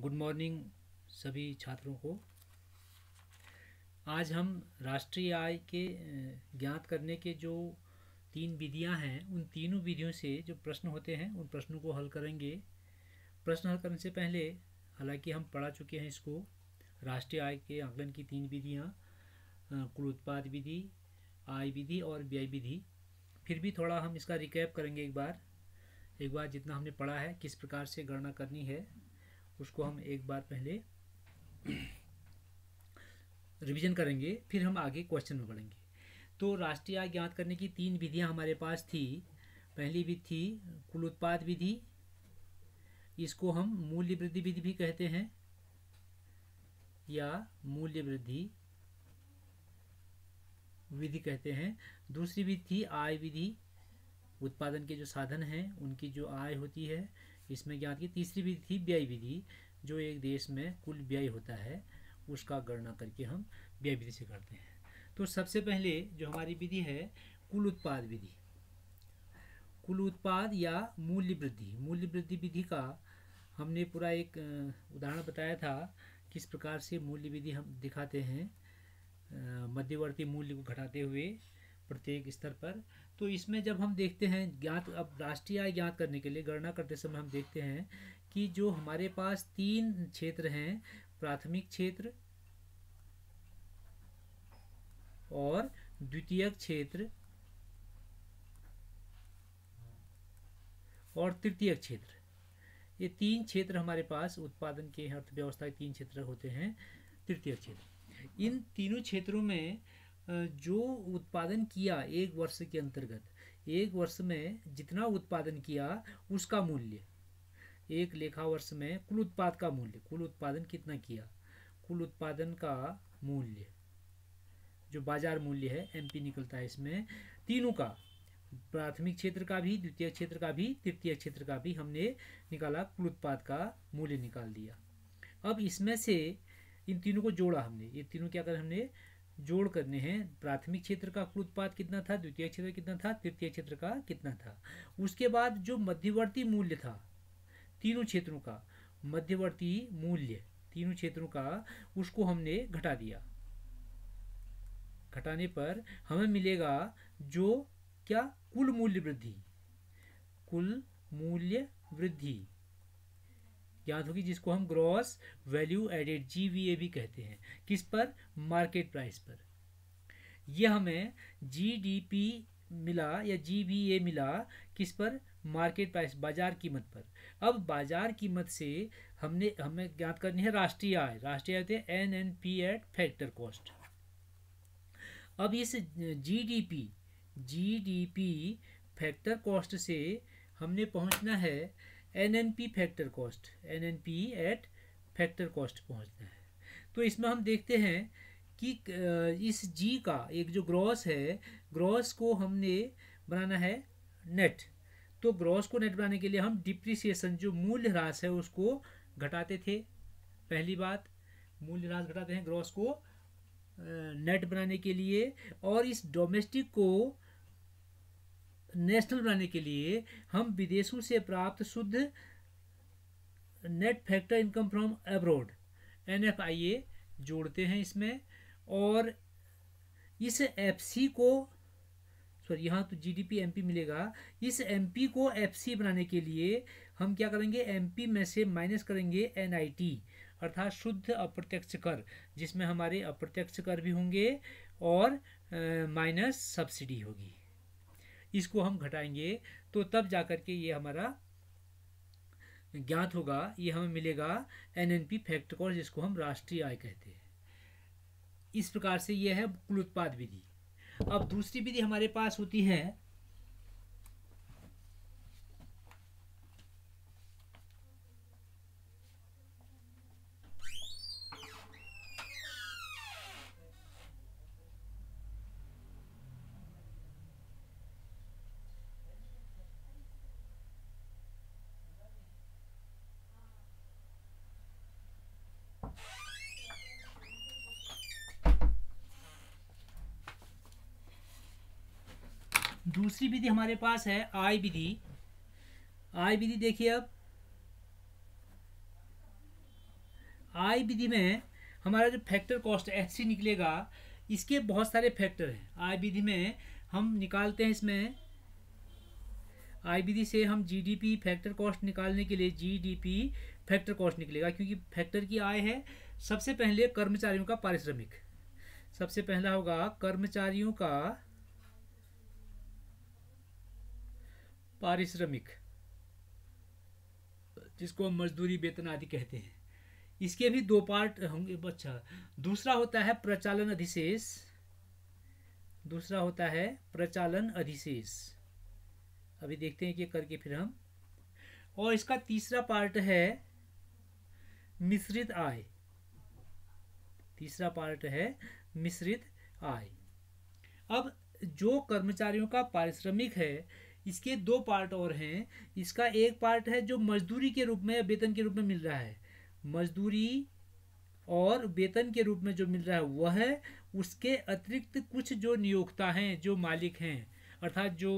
good morning सभी छात्रों को आज हम राष्ट्रीय आय के ज्ञात करने के जो तीन विधियां हैं उन तीनों विधियों से जो प्रश्न होते हैं उन प्रश्नों को हल करेंगे प्रश्न हल करने से पहले हालांकि हम पढ़ा चुके हैं इसको राष्ट्रीय आय के आकलन की तीन विधियां कुल उत्पाद विधि आय विधि और व्यय विधि फिर भी थोड़ा हम इसका रिकैप करेंगे एक बार एक बार जितना हमने पढ़ा है किस प्रकार से गणना करनी है उसको हम एक बार पहले रिवीजन करेंगे फिर हम आगे क्वेश्चन में बढ़ेंगे तो राष्ट्रीय आय ज्ञात करने की तीन विधियां हमारे पास थी पहली विधि थी कुल उत्पाद विधि इसको हम मूल्य वृद्धि विधि भी कहते हैं या मूल्य वृद्धि विधि कहते हैं दूसरी विधि थी आय विधि उत्पादन के जो साधन हैं उनकी जो आय होती है इसमें ज्ञात की तीसरी विधि थी व्यय विधि जो एक देश में कुल व्यय होता है उसका गणना करके हम व्यय विधि से करते हैं तो सबसे पहले जो हमारी विधि है कुल उत्पाद विधि कुल उत्पाद या मूल्य वृद्धि मूल्य वृद्धि विधि का हमने पूरा एक उदाहरण बताया था किस प्रकार से मूल्य विधि हम दिखाते हैं मध्यवर्ती मूल्य को घटाते हुए प्रत्येक स्तर पर तो इसमें जब हम देखते हैं ज्ञात अब राष्ट्रीय आय ज्ञात करने के लिए गणना करते समय हम देखते हैं कि जो हमारे पास तीन क्षेत्र हैं प्राथमिक क्षेत्र और द्वितीय क्षेत्र और तृतीय क्षेत्र ये तीन क्षेत्र हमारे पास उत्पादन के अर्थव्यवस्था के तीन क्षेत्र होते हैं तृतीय क्षेत्र इन तीनों क्षेत्रों में जो उत्पादन किया एक वर्ष के अंतर्गत एक वर्ष में जितना उत्पादन किया उसका मूल्य एक लेखा वर्ष में कुल उत्पाद का मूल्य कुल उत्पादन कितना किया कुल उत्पादन का मूल्य जो बाजार मूल्य है एमपी निकलता है इसमें तीनों का प्राथमिक क्षेत्र का भी द्वितीय क्षेत्र का भी तृतीय क्षेत्र का भी हमने निकाला कुल उत्पाद का मूल्य निकाल दिया अब इसमें से इन तीनों को जोड़ा हमने ये तीनों क्या कर हमने जोड़ करने हैं प्राथमिक क्षेत्र का कुल उत्पाद कितना था द्वितीय क्षेत्र कितना था तृतीय क्षेत्र का कितना था उसके बाद जो मध्यवर्ती मूल्य था तीनों क्षेत्रों का मध्यवर्ती मूल्य तीनों क्षेत्रों का उसको हमने घटा दिया घटाने पर हमें मिलेगा जो क्या कुल मूल्य वृद्धि कुल मूल्य वृद्धि याद होगी जिसको हम ग्रॉस वैल्यू एडेड जी भी कहते हैं किस पर मार्केट प्राइस पर यह हमें जी मिला या जी मिला किस पर मार्केट प्राइस बाजार कीमत पर अब बाजार कीमत से हमने हमें ज्ञात करनी है राष्ट्रीय आय राष्ट्रीय आय N N P at factor cost अब इस जीडीपी जीडीपी फैक्टर कॉस्ट से हमने पहुंचना है N N P factor cost N N P at factor cost पहुंचना है तो इसमें हम देखते हैं कि इस जी का एक जो ग्रॉस है ग्रॉस को हमने बनाना है नेट तो ग्रॉस को नेट बनाने के लिए हम डिप्रिसिएशन जो मूल्य ह्रास है उसको घटाते थे पहली बात मूल्य ह्रास घटाते हैं ग्रॉस को नेट बनाने के लिए और इस डोमेस्टिक को नेशनल बनाने के लिए हम विदेशों से प्राप्त शुद्ध net factor income from abroad N जोड़ते हैं इसमें और इस एफसी को सॉरी यहाँ तो जीडीपी एमपी मिलेगा इस एमपी को एफसी बनाने के लिए हम क्या करेंगे एमपी में से माइनस करेंगे एनआईटी अर्थात शुद्ध अप्रत्यक्ष कर जिसमें हमारे अप्रत्यक्ष कर भी होंगे और माइनस सब्सिडी होगी इसको हम घटाएंगे तो तब जा कर के ये हमारा ज्ञात होगा ये हमें मिलेगा N N P factor call जिसको हम राष्ट्रीय आय कहते हैं इस प्रकार से यह है कुल उत्पाद विधि अब दूसरी विधि हमारे पास होती है दूसरी विधि हमारे पास है आय विधि आय विधि देखिए अब आय विधि में हमारा जो फैक्टर कॉस्ट एच सी निकलेगा इसके बहुत सारे फैक्टर हैं आय विधि में हम निकालते हैं इसमें आय विधि से हम जीडीपी फैक्टर कॉस्ट निकालने के लिए जीडीपी फैक्टर कॉस्ट निकलेगा क्योंकि फैक्टर की आय है सबसे पहले कर्मचारियों का पारिश्रमिक सबसे पहला होगा कर्मचारियों का पारिश्रमिक जिसको हम मजदूरी वेतन आदि कहते हैं इसके भी दो पार्ट होंगे अच्छा दूसरा होता है प्रचालन अधिशेष दूसरा होता है प्रचालन अधिशेष अभी देखते हैं कि करके फिर हम और इसका तीसरा पार्ट है मिश्रित आय तीसरा पार्ट है मिश्रित आय अब जो कर्मचारियों का पारिश्रमिक है इसके दो पार्ट और हैं इसका एक पार्ट है जो मजदूरी के रूप में वेतन के रूप में मिल रहा है मजदूरी और वेतन के रूप में जो मिल रहा है वह है उसके अतिरिक्त कुछ जो नियोक्ता हैं जो मालिक हैं अर्थात जो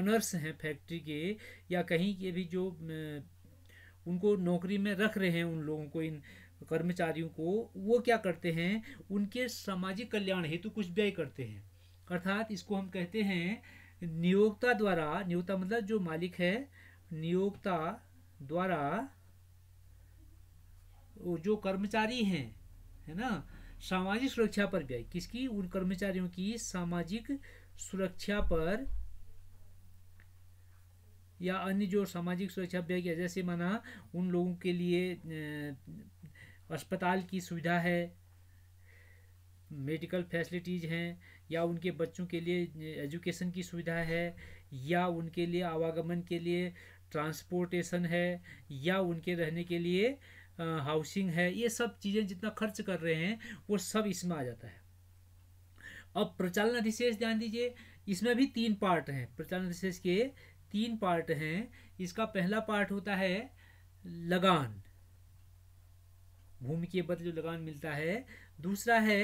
ऑनर्स हैं फैक्ट्री के या कहीं के भी जो उनको नौकरी में रख रहे हैं उन लोगों को इन कर्मचारियों को वो क्या करते हैं उनके सामाजिक कल्याण हेतु कुछ व्यय करते हैं अर्थात इसको हम कहते हैं नियोक्ता द्वारा नियोक्ता मतलब जो मालिक है नियोक्ता द्वारा जो कर्मचारी हैं है ना सामाजिक सुरक्षा पर व्यय किसकी उन कर्मचारियों की सामाजिक सुरक्षा पर या अन्य जो सामाजिक सुरक्षा व्यय किया जैसे माना उन लोगों के लिए अस्पताल की सुविधा है मेडिकल फैसिलिटीज़ हैं या उनके बच्चों के लिए एजुकेशन की सुविधा है या उनके लिए आवागमन के लिए ट्रांसपोर्टेशन है या उनके रहने के लिए हाउसिंग है ये सब चीज़ें जितना खर्च कर रहे हैं वो सब इसमें आ जाता है अब प्रचालन अधिशेष ध्यान दीजिए इसमें भी तीन पार्ट हैं प्रचालन अधिशेष के तीन पार्ट हैं इसका पहला पार्ट होता है लगान भूमि के बदले लगान मिलता है दूसरा है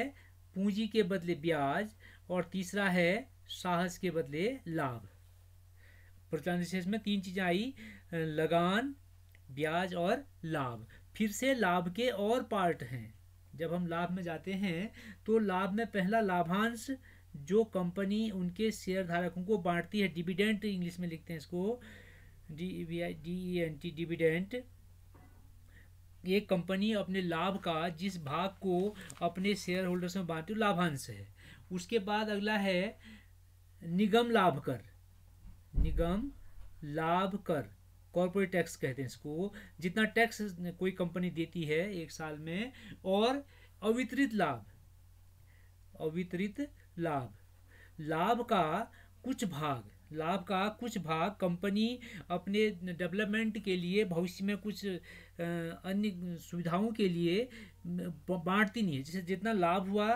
पूंजी के बदले ब्याज और तीसरा है साहस के बदले लाभ प्रचार विशेष में तीन चीज़ें आई लगान ब्याज और लाभ फिर से लाभ के और पार्ट हैं जब हम लाभ में जाते हैं तो लाभ में पहला लाभांश जो कंपनी उनके शेयर धारकों को बांटती है डिविडेंट इंग्लिश में लिखते हैं इसको D V I D E N T dividend ये कंपनी अपने लाभ का जिस भाग को अपने शेयर होल्डर्स में बांटती लाभांश है उसके बाद अगला है निगम लाभ कर निगम लाभ कर कॉरपोरेट टैक्स कहते हैं इसको जितना टैक्स कोई कंपनी देती है एक साल में और अवितरित लाभ अवितरित लाभ लाभ का कुछ भाग लाभ का कुछ भाग कंपनी अपने डेवलपमेंट के लिए भविष्य में कुछ अन्य सुविधाओं के लिए बांटती नहीं है जैसे जितना लाभ हुआ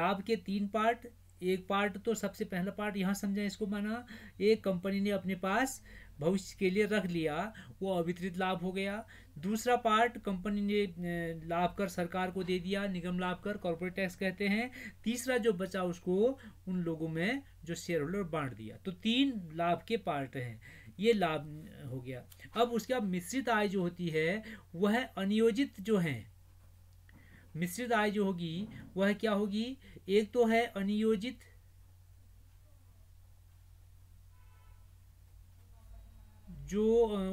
लाभ के तीन पार्ट एक पार्ट तो सबसे पहला पार्ट यहाँ समझें इसको माना एक कंपनी ने अपने पास भविष्य के लिए रख लिया वो अवितरित लाभ हो गया दूसरा पार्ट कंपनी ने लाभ कर सरकार को दे दिया निगम लाभ कर कॉरपोरेट टैक्स कहते हैं तीसरा जो बचा उसको उन लोगों में जो शेयर होल्डर बांट दिया तो तीन लाभ के पार्ट हैं ये लाभ हो गया अब उसके बाद मिश्रित आय जो होती है वह अनियोजित जो हैं मिश्रित आय जो होगी वह क्या होगी एक तो है अनियोजित जो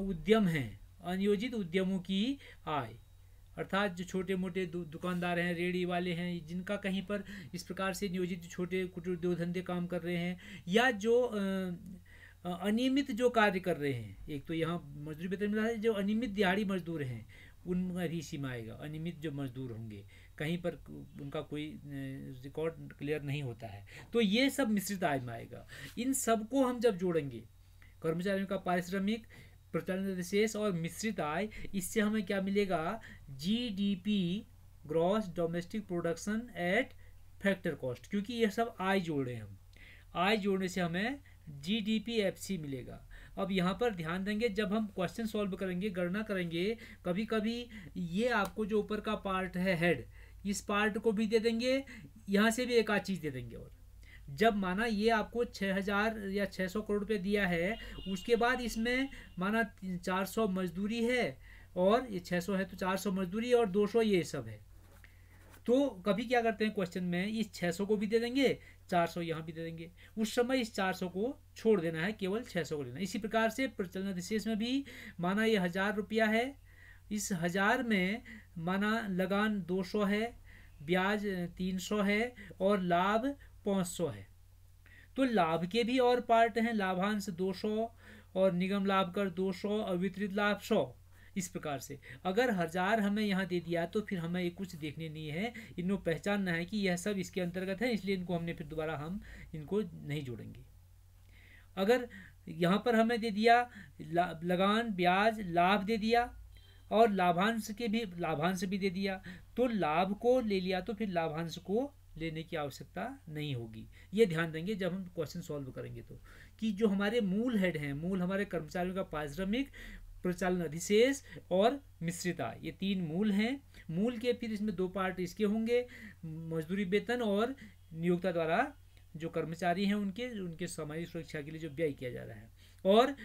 उद्यम हैं अनियोजित उद्यमों की आय अर्थात जो छोटे मोटे दुकानदार हैं रेड़ी वाले हैं जिनका कहीं पर इस प्रकार से नियोजित छोटे कुटीर उद्योग धंधे काम कर रहे हैं या जो अनियमित जो कार्य कर रहे हैं एक तो यहाँ मजदूरी वेतन मिला है जो अनियमित दिहाड़ी मजदूर हैं उनका भी सीमा आएगा अनियमित जो मजदूर होंगे कहीं पर उनका कोई रिकॉर्ड क्लियर नहीं होता है तो ये सब मिश्रित आय में आएगा इन सबको हम जब जोड़ेंगे कर्मचारियों का पारिश्रमिक प्रचलन विशेष और मिश्रित आय इससे हमें क्या मिलेगा GDP gross domestic production at factor cost क्योंकि ये सब आय जोड़े हम आय जोड़ने से हमें G D P F C मिलेगा अब यहाँ पर ध्यान देंगे जब हम क्वेश्चन सॉल्व करेंगे गणना करेंगे कभी कभी ये आपको जो ऊपर का पार्ट है हेड इस पार्ट को भी दे देंगे यहाँ से भी एक आध चीज़ दे देंगे और जब माना ये आपको 6000 या 600 करोड़ रुपये दिया है उसके बाद इसमें माना 400 मजदूरी है और ये 600 है तो 400 मजदूरी और 200 ये सब है तो कभी क्या करते हैं क्वेश्चन में इस 600 को भी दे देंगे 400 सौ यहाँ भी दे देंगे उस समय इस 400 को छोड़ देना है केवल 600 को लेना इसी प्रकार से प्रचलन अधिशेष में भी माना ये हज़ार रुपया है इस हज़ार में माना लगान 200 है ब्याज 300 है और लाभ पाँच सौ है तो लाभ के भी और पार्ट हैं लाभांश दो सौ और निगम लाभ कर दो सौ और वितरित लाभ सौ इस प्रकार से अगर हजार हमें यहाँ दे दिया तो फिर हमें ये कुछ देखने नहीं है इनको पहचानना है कि यह सब इसके अंतर्गत है इसलिए इनको हमने फिर दोबारा हम इनको नहीं जोड़ेंगे अगर यहाँ पर हमें दे दिया लगान ब्याज लाभ दे दिया और लाभांश के भी लाभांश भी दे दिया तो लाभ को ले लिया तो फिर लाभांश को लेने की आवश्यकता नहीं होगी ये ध्यान देंगे जब हम क्वेश्चन सॉल्व करेंगे तो कि जो हमारे मूल हेड हैं मूल हमारे कर्मचारियों का पारिश्रमिक प्रचालन अधिशेष और मिश्रिता ये तीन मूल हैं मूल के फिर इसमें दो पार्ट इसके होंगे मजदूरी वेतन और नियोक्ता द्वारा जो कर्मचारी हैं उनके उनके सामाजिक सुरक्षा के लिए जो व्यय किया जा रहा है और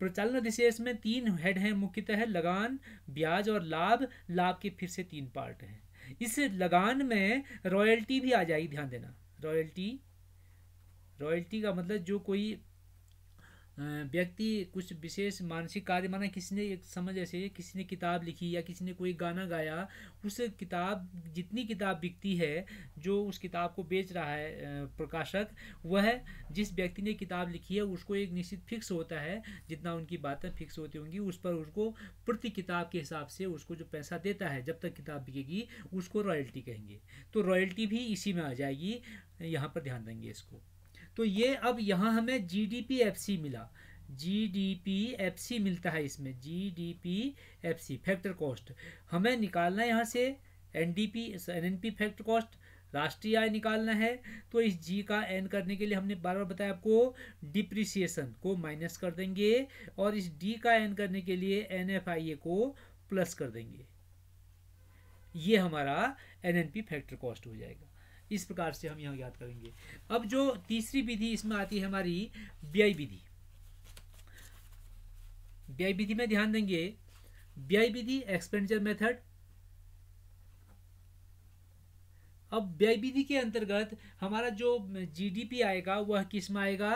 प्रचालन अधिशेष में तीन हेड हैं मुख्यतः है, लगान ब्याज और लाभ लाभ के फिर से तीन पार्ट हैं इस लगान में रॉयल्टी भी आ जाएगी ध्यान देना रॉयल्टी रॉयल्टी का मतलब जो कोई व्यक्ति कुछ विशेष मानसिक कार्य माना किसी ने एक समझ ऐसे किसी ने किताब लिखी या किसी ने कोई गाना गाया उस किताब जितनी किताब बिकती है जो उस किताब को बेच रहा है प्रकाशक वह जिस व्यक्ति ने किताब लिखी है उसको एक निश्चित फिक्स होता है जितना उनकी बातें फिक्स होती होंगी उस पर उसको प्रति किताब के हिसाब से उसको जो पैसा देता है जब तक किताब बिकेगी उसको रॉयल्टी कहेंगे तो रॉयल्टी भी इसी में आ जाएगी यहाँ पर ध्यान देंगे इसको तो ये अब यहाँ हमें G D P F C मिला G D P F C मिलता है इसमें G D P F C factor cost हमें निकालना है यहाँ से N D P N N P factor cost राष्ट्रीय आय निकालना है तो इस जी का एन करने के लिए हमने बार बार बताया आपको डिप्रिसिएशन को माइनस कर देंगे और इस डी का एन करने के लिए एन एफ आई ए को प्लस कर देंगे ये हमारा N N P factor cost हो जाएगा इस प्रकार से हम यहाँ याद करेंगे अब जो तीसरी विधि इसमें आती है हमारी व्यय विधि व्यय विधि में ध्यान देंगे व्यय विधि एक्सपेंडिचर मेथड अब व्यय विधि के अंतर्गत हमारा जो जीडीपी आएगा वह किस में आएगा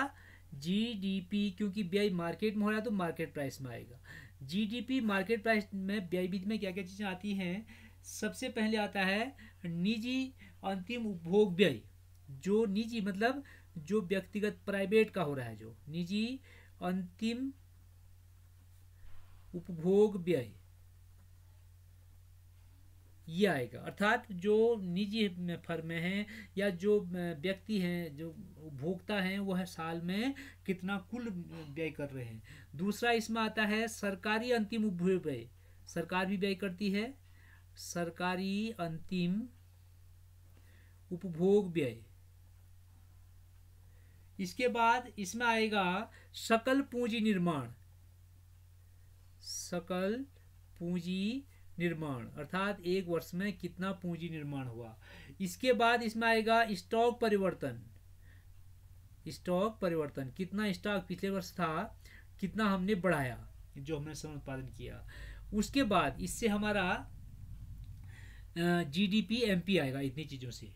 जीडीपी क्योंकि व्यय मार्केट में हो रहा है तो मार्केट प्राइस में आएगा जीडीपी मार्केट प्राइस में व्यय विधि में क्या क्या चीज़ें आती हैं सबसे पहले आता है निजी अंतिम उपभोग व्यय जो निजी मतलब जो व्यक्तिगत प्राइवेट का हो रहा है जो निजी अंतिम उपभोग व्यय ये आएगा अर्थात जो निजी फर्म है या जो व्यक्ति हैं जो उपभोक्ता हैं वह साल में कितना कुल व्यय कर रहे हैं दूसरा इसमें आता है सरकारी अंतिम उपभोग व्यय सरकार भी व्यय करती है सरकारी अंतिम उपभोग व्यय इसके बाद इसमें आएगा सकल पूंजी निर्माण सकल पूंजी निर्माण अर्थात एक वर्ष में कितना पूंजी निर्माण हुआ इसके बाद इसमें आएगा स्टॉक परिवर्तन स्टॉक परिवर्तन कितना स्टॉक पिछले वर्ष था कितना हमने बढ़ाया जो हमने समय उत्पादन किया उसके बाद इससे हमारा G D P M P आएगा इतनी चीज़ों से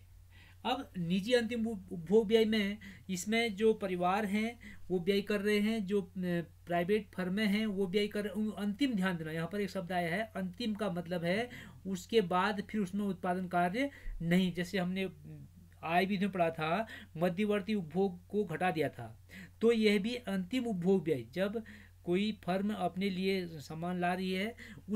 अब निजी अंतिम उपभोग व्यय में इसमें जो परिवार हैं वो व्यय कर रहे हैं जो प्राइवेट फर्में हैं वो व्यय कर अंतिम ध्यान देना यहाँ पर एक शब्द आया है अंतिम का मतलब है उसके बाद फिर उसमें उत्पादन कार्य नहीं जैसे हमने आय विधि में पढ़ा था मध्यवर्ती उपभोग को घटा दिया था तो यह भी अंतिम उपभोग व्यय जब कोई फर्म अपने लिए सामान ला रही है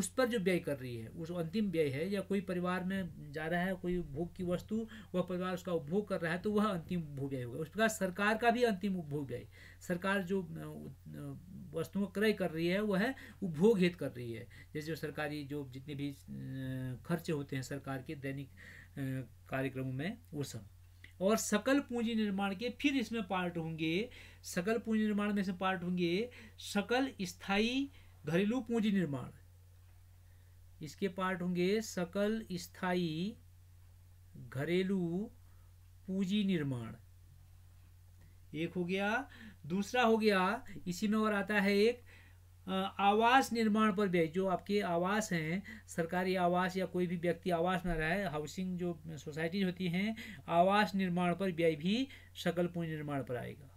उस पर जो व्यय कर रही है उस अंतिम व्यय है या कोई परिवार में जा रहा है कोई भोग की वस्तु वह परिवार उसका उपभोग कर रहा है तो वह अंतिम उपभोग व्यय होगा उस प्रकार सरकार का भी अंतिम उपभोग व्यय सरकार जो वस्तुओं क्रय कर रही है वह उपभोग हित कर रही है जैसे जो सरकारी जो जितने भी खर्चे होते हैं सरकार के दैनिक कार्यक्रमों में वो सब और सकल पूंजी निर्माण के फिर इसमें पार्ट होंगे सकल पूंजी निर्माण में से पार्ट होंगे सकल स्थाई घरेलू पूंजी निर्माण इसके पार्ट होंगे सकल स्थाई घरेलू पूंजी निर्माण एक हो गया दूसरा हो गया इसी में और आता है एक आवास निर्माण पर व्यय जो आपके आवास हैं सरकारी आवास या कोई भी व्यक्ति आवास बना रहे हाउसिंग जो सोसाइटीज होती हैं आवास निर्माण पर व्यय भी सकल पूंजी निर्माण पर आएगा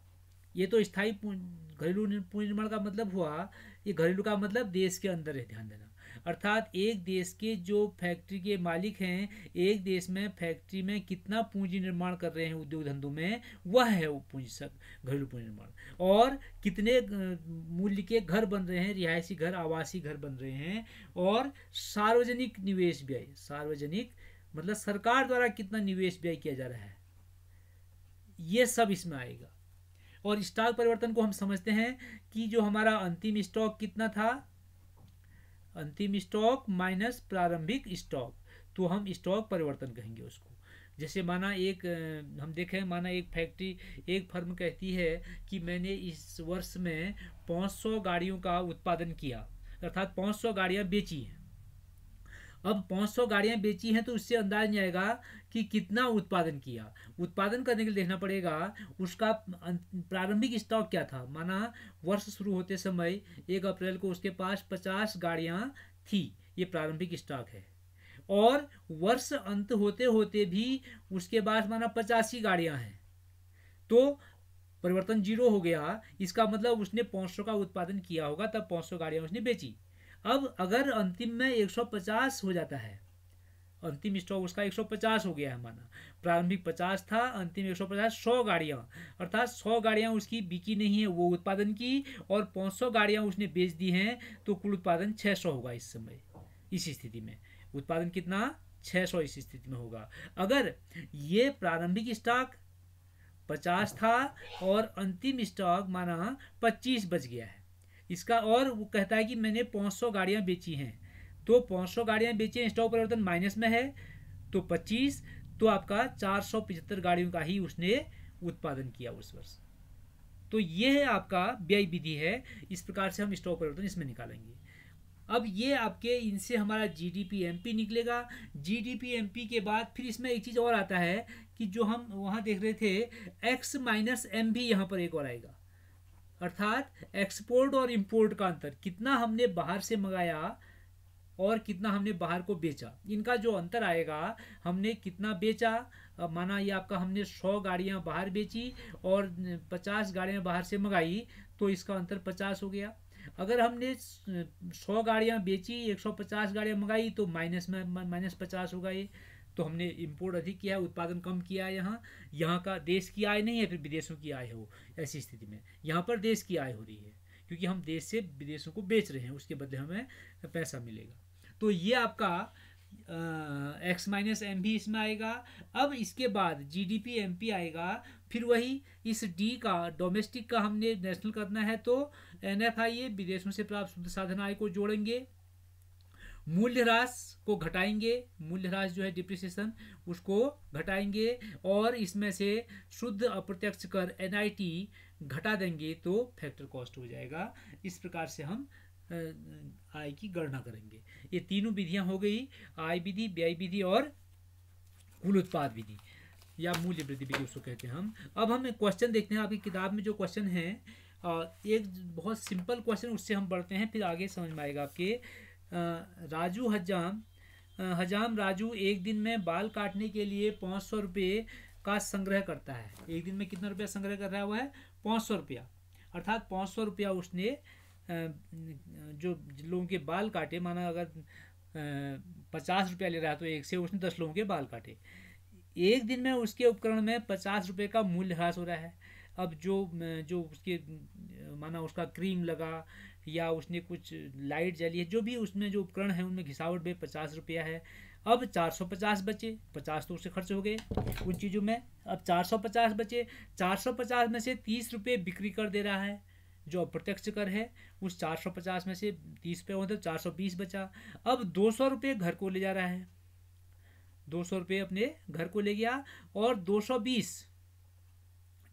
ये तो स्थायी घरेलू पूंजी निर्माण का मतलब हुआ ये घरेलू का मतलब देश के अंदर है ध्यान देना अर्थात एक देश के जो फैक्ट्री के मालिक हैं एक देश में फैक्ट्री में कितना पूंजी निर्माण कर रहे हैं उद्योग धंधों में वह है वो पूंजी सब घरेलू पूंजी निर्माण और कितने मूल्य के घर बन रहे हैं रिहायशी घर आवासीय घर बन रहे हैं और सार्वजनिक निवेश व्यय सार्वजनिक मतलब सरकार द्वारा कितना निवेश व्यय किया जा रहा है ये सब इसमें आएगा और स्टॉक परिवर्तन को हम समझते हैं कि जो हमारा अंतिम स्टॉक कितना था अंतिम स्टॉक माइनस प्रारंभिक स्टॉक तो हम स्टॉक परिवर्तन कहेंगे उसको जैसे माना एक हम देखें माना एक फैक्ट्री एक फर्म कहती है कि मैंने इस वर्ष में 500 गाड़ियों का उत्पादन किया अर्थात 500 गाड़ियां बेची हैं अब 500 गाड़ियां बेची हैं तो उससे अंदाज नहीं आएगा कि कितना उत्पादन किया उत्पादन करने के लिए देखना पड़ेगा उसका अं-, प्रारंभिक स्टॉक क्या था माना वर्ष शुरू होते समय एक अप्रैल को उसके पास पचास गाड़ियाँ थी ये प्रारंभिक स्टॉक है और वर्ष अंत होते होते भी उसके बाद माना पचासी गाड़ियाँ हैं तो परिवर्तन जीरो हो गया इसका मतलब उसने पाँच सौ का उत्पादन किया होगा तब पाँच सौ गाड़ियाँ उसने बेची अब अगर अंतिम में 150 हो जाता है अंतिम स्टॉक उसका 150 हो गया है माना प्रारंभिक 50 था अंतिम 150 सौ गाड़ियाँ अर्थात 100 गाड़ियाँ उसकी बिकी नहीं है वो उत्पादन की और 500 गाड़ियाँ उसने बेच दी हैं तो कुल उत्पादन 600 होगा इस समय इस स्थिति में उत्पादन कितना 600 इस स्थिति में होगा अगर ये प्रारंभिक स्टॉक पचास था और अंतिम स्टॉक माना पच्चीस बच गया है इसका और वो कहता है कि मैंने पाँच सौ गाड़ियाँ बेची हैं तो पाँच सौ गाड़ियाँ बेची हैं स्टॉक परिवर्तन माइनस में है तो पच्चीस तो आपका चार सौ पचहत्तर गाड़ियों का ही उसने उत्पादन किया उस वर्ष तो ये है आपका व्यय विधि है इस प्रकार से हम स्टॉक परिवर्तन इसमें निकालेंगे अब ये आपके इनसे हमारा G D P M P निकलेगा G D P M P के बाद फिर इसमें एक चीज़ और आता है कि जो हम वहाँ देख रहे थे एक्स माइनस एम भी यहाँ पर एक और आएगा अर्थात एक्सपोर्ट और इम्पोर्ट का अंतर कितना हमने बाहर से मंगाया और कितना हमने बाहर को बेचा इनका जो अंतर आएगा हमने कितना बेचा माना ये आपका हमने सौ गाड़ियाँ बाहर बेची और पचास गाड़ियाँ बाहर से मंगाई तो इसका अंतर पचास हो गया अगर हमने सौ गाड़ियाँ बेची एक सौ पचास गाड़ियाँ मंगाई तो माइनस में माइनस पचास होगा ये तो हमने इम्पोर्ट अधिक किया है उत्पादन कम किया है यहाँ यहाँ का देश की आय नहीं है फिर विदेशों की आय हो ऐसी स्थिति में यहाँ पर देश की आय हो रही है क्योंकि हम देश से विदेशों को बेच रहे हैं उसके बदले हमें पैसा मिलेगा तो ये आपका एक्स माइनस एम भी इसमें आएगा अब इसके बाद G D P M P आएगा फिर वही इस डी का डोमेस्टिक का हमने नेशनल करना है तो एन एफ आई ए विदेशों से प्राप्त शुद्ध साधन आय को जोड़ेंगे मूल्यह्रास को घटाएंगे मूल्यह्रास जो है डिप्रिसिएशन उसको घटाएंगे और इसमें से शुद्ध अप्रत्यक्ष कर एनआईटी घटा देंगे तो फैक्टर कॉस्ट हो जाएगा इस प्रकार से हम आय की गणना करेंगे ये तीनों विधियां हो गई आय विधि व्यय विधि और कुल उत्पाद विधि या मूल्य वृद्धि विधि उसको कहते हैं हम अब हम एक क्वेश्चन देखते हैं आपकी किताब में जो क्वेश्चन है एक बहुत सिंपल क्वेश्चन उससे हम बढ़ते हैं फिर आगे समझ में आएगा आपके राजू हजाम हजाम राजू एक दिन में बाल काटने के लिए पाँच सौ रुपये का संग्रह करता है एक दिन में कितना रुपया संग्रह कर रहा हुआ है पाँच सौ रुपया अर्थात पाँच सौ रुपया उसने जो लोगों के बाल काटे माना अगर पचास रुपया ले रहा है तो एक से उसने दस लोगों के बाल काटे एक दिन में उसके उपकरण में पचास रुपये का मूल्य हो रहा है अब जो जो उसके माना उसका क्रीम लगा या उसने कुछ लाइट जली है जो भी उसमें जो उपकरण है उनमें घिसावट भी पचास रुपया है अब चार सौ पचास बचे पचास तो उससे खर्च हो गए उन चीज़ों में अब चार सौ पचास बचे चार सौ पचास में से तीस रुपये बिक्री कर दे रहा है जो अप्रत्यक्ष कर है उस चार सौ पचास में से तीस रुपये होते तो चार सौ बीस बचा अब दो सौ रुपये घर को ले जा रहा है दो सौ रुपये अपने घर को ले गया और दो सौ बीस